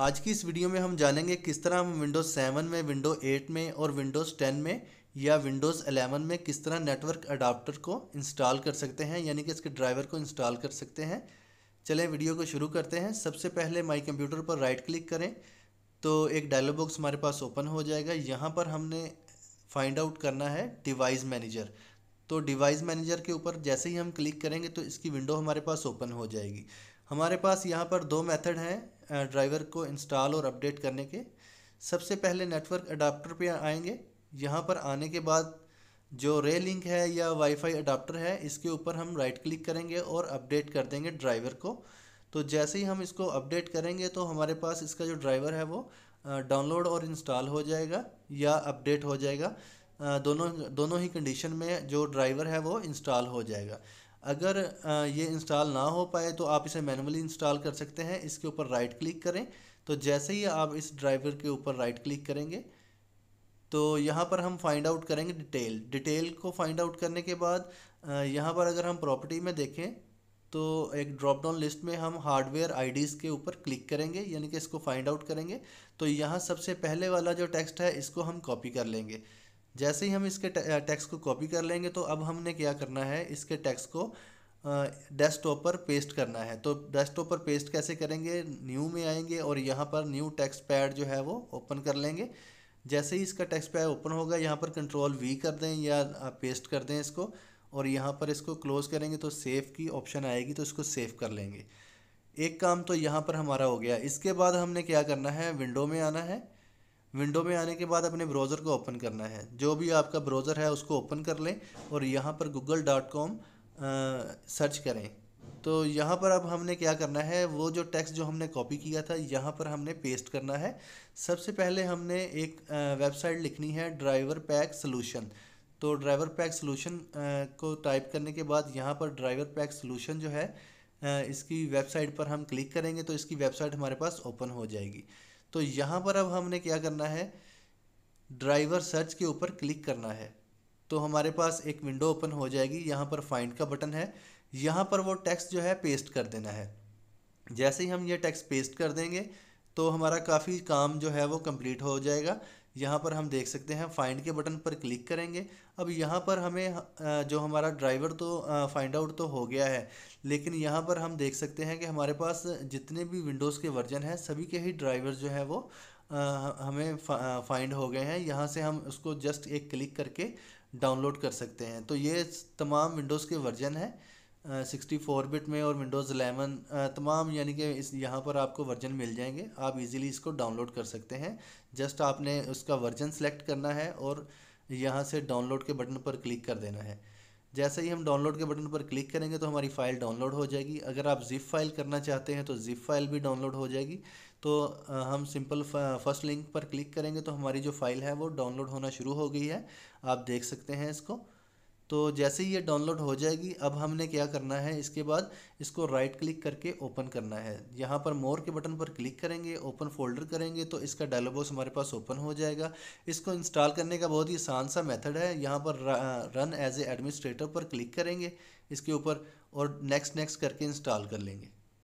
आज की इस वीडियो में हम जानेंगे किस तरह हम विंडोज़ सेवन में विंडो एट में और विंडोज़ टेन में या विंडोज़ एलेवन में किस तरह नेटवर्क अडाप्टर को इंस्टॉल कर सकते हैं यानी कि इसके ड्राइवर को इंस्टॉल कर सकते हैं चलें वीडियो को शुरू करते हैं सबसे पहले माई कंप्यूटर पर राइट क्लिक करें तो एक डायलॉग बॉक्स हमारे पास ओपन हो जाएगा यहाँ पर हमने फाइंड आउट करना है डिवाइस मैनेजर तो डिवाइस मैनेजर के ऊपर जैसे ही हम क्लिक करेंगे तो इसकी विंडो हमारे पास ओपन हो जाएगी हमारे पास यहाँ पर दो मेथड हैं ड्राइवर को इंस्टॉल और अपडेट करने के सबसे पहले नेटवर्क अडाप्टर पे आएंगे यहाँ पर आने के बाद जो रे लिंक है या वाईफाई अडाप्टर है इसके ऊपर हम राइट क्लिक करेंगे और अपडेट कर देंगे ड्राइवर को तो जैसे ही हम इसको अपडेट करेंगे तो हमारे पास इसका जो ड्राइवर है वो डाउनलोड और इंस्टॉल हो जाएगा या अपडेट हो जाएगा दोनों दोनों ही कंडीशन में जो ड्राइवर है वो इंस्टॉल हो जाएगा अगर ये इंस्टॉल ना हो पाए तो आप इसे मैनुअली इंस्टॉल कर सकते हैं इसके ऊपर राइट क्लिक करें तो जैसे ही आप इस ड्राइवर के ऊपर राइट क्लिक करेंगे तो यहाँ पर हम फाइंड आउट करेंगे डिटेल डिटेल को फाइंड आउट करने के बाद यहाँ पर अगर हम प्रॉपर्टी में देखें तो एक ड्रॉप डाउन लिस्ट में हम हार्डवेयर आईडीज़ के ऊपर क्लिक करेंगे यानी कि इसको फाइंड आउट करेंगे तो यहाँ सबसे पहले वाला जो टेक्स्ट है इसको हम कॉपी कर लेंगे जैसे ही हम इसके टैक्स को कॉपी कर लेंगे तो अब हमने क्या करना है इसके टैक्स को डेस्कटॉप पर पेस्ट करना है तो डेस्कटॉप पर पेस्ट कैसे करेंगे न्यू में आएंगे और यहाँ पर न्यू टैक्स पैड जो है वो ओपन कर लेंगे जैसे ही इसका टैक्स पैड ओपन होगा यहाँ पर कंट्रोल वी कर दें या पेस्ट कर दें इसको और यहाँ पर इसको क्लोज़ करेंगे तो सेव की ऑप्शन आएगी तो इसको सेव कर लेंगे एक काम तो यहाँ पर हमारा हो गया इसके बाद हमने क्या करना है विंडो में आना है विंडो में आने के बाद अपने ब्राउज़र को ओपन करना है जो भी आपका ब्राउज़र है उसको ओपन कर लें और यहाँ पर गूगल डॉट कॉम सर्च करें तो यहाँ पर अब हमने क्या करना है वो जो टेक्स्ट जो हमने कॉपी किया था यहाँ पर हमने पेस्ट करना है सबसे पहले हमने एक वेबसाइट लिखनी है ड्राइवर पैक सोलूशन तो ड्राइवर पैक सोलूशन को टाइप करने के बाद यहाँ पर ड्राइवर पैक सोलूशन जो है इसकी वेबसाइट पर हम क्लिक करेंगे तो इसकी वेबसाइट हमारे पास ओपन हो जाएगी तो यहाँ पर अब हमने क्या करना है ड्राइवर सर्च के ऊपर क्लिक करना है तो हमारे पास एक विंडो ओपन हो जाएगी यहाँ पर फाइंड का बटन है यहाँ पर वो टेक्स्ट जो है पेस्ट कर देना है जैसे ही हम ये टेक्स्ट पेस्ट कर देंगे तो हमारा काफ़ी काम जो है वो कंप्लीट हो जाएगा यहाँ पर हम देख सकते हैं फाइंड के बटन पर क्लिक करेंगे अब यहाँ पर हमें जो हमारा ड्राइवर तो फाइंड आउट तो हो गया है लेकिन यहाँ पर हम देख सकते हैं कि हमारे पास जितने भी विंडोज़ के वर्जन हैं सभी के ही ड्राइवर जो है वो हमें फाइंड हो गए हैं यहाँ से हम उसको जस्ट एक क्लिक करके डाउनलोड कर सकते हैं तो ये तमाम विंडोज़ के वर्जन हैं सिक्सटी फोर बिट में और विंडोज़ एलेवन तमाम यानी कि इस यहाँ पर आपको वर्जन मिल जाएंगे आप इजीली इसको डाउनलोड कर सकते हैं जस्ट आपने उसका वर्जन सेलेक्ट करना है और यहाँ से डाउनलोड के बटन पर क्लिक कर देना है जैसे ही हम डाउनलोड के बटन पर क्लिक करेंगे तो हमारी फ़ाइल डाउनलोड हो जाएगी अगर आप जिप फाइल करना चाहते हैं तो जिप फाइल भी डाउनलोड हो जाएगी तो हम सिंपल फर्स्ट लिंक पर क्लिक करेंगे तो हमारी जो फ़ाइल है वो डाउनलोड होना शुरू हो गई है आप देख सकते हैं इसको तो जैसे ही ये डाउनलोड हो जाएगी अब हमने क्या करना है इसके बाद इसको राइट क्लिक करके ओपन करना है यहाँ पर मोर के बटन पर क्लिक करेंगे ओपन फोल्डर करेंगे तो इसका डायलॉग बॉक्स हमारे पास ओपन हो जाएगा इसको इंस्टॉल करने का बहुत ही आसान सा मेथड है यहाँ पर रन एज ए एडमिनिस्ट्रेटर पर क्लिक करेंगे इसके ऊपर और नेक्स्ट नेक्स्ट करके इंस्टॉल कर लेंगे